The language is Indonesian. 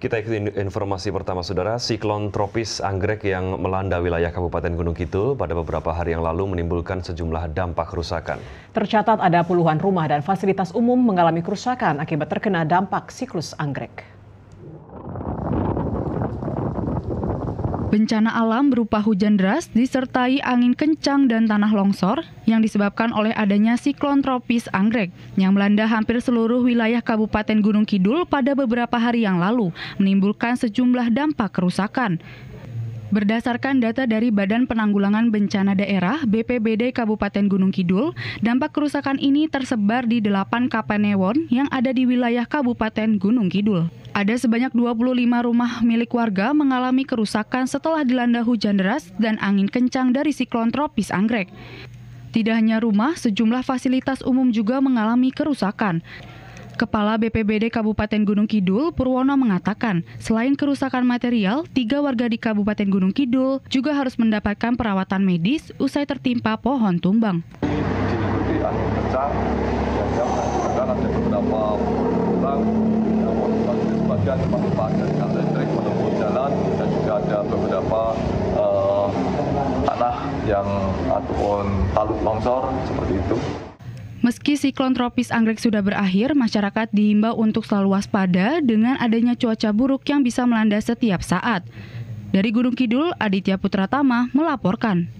Kita ikuti informasi pertama saudara, siklon tropis anggrek yang melanda wilayah Kabupaten Gunung Kidul pada beberapa hari yang lalu menimbulkan sejumlah dampak kerusakan. Tercatat ada puluhan rumah dan fasilitas umum mengalami kerusakan akibat terkena dampak siklus anggrek. Bencana alam berupa hujan deras disertai angin kencang dan tanah longsor yang disebabkan oleh adanya siklon tropis anggrek yang melanda hampir seluruh wilayah Kabupaten Gunung Kidul pada beberapa hari yang lalu menimbulkan sejumlah dampak kerusakan. Berdasarkan data dari Badan Penanggulangan Bencana Daerah BPBD Kabupaten Gunung Kidul, dampak kerusakan ini tersebar di 8 Kapanewon yang ada di wilayah Kabupaten Gunung Kidul. Ada sebanyak 25 rumah milik warga mengalami kerusakan setelah dilanda hujan deras dan angin kencang dari siklon tropis anggrek. Tidak hanya rumah, sejumlah fasilitas umum juga mengalami kerusakan. Kepala BPBD Kabupaten Gunung Kidul, Purwono mengatakan, selain kerusakan material, tiga warga di Kabupaten Gunung Kidul juga harus mendapatkan perawatan medis usai tertimpa pohon tumbang. Anu ada beberapa jalan dan juga ada beberapa eh, tanah yang ataupun talut longsor seperti itu. Meski siklon tropis anggrek sudah berakhir, masyarakat diimbau untuk selalu waspada dengan adanya cuaca buruk yang bisa melanda setiap saat. Dari Gunung Kidul, Aditya Putra Tama melaporkan.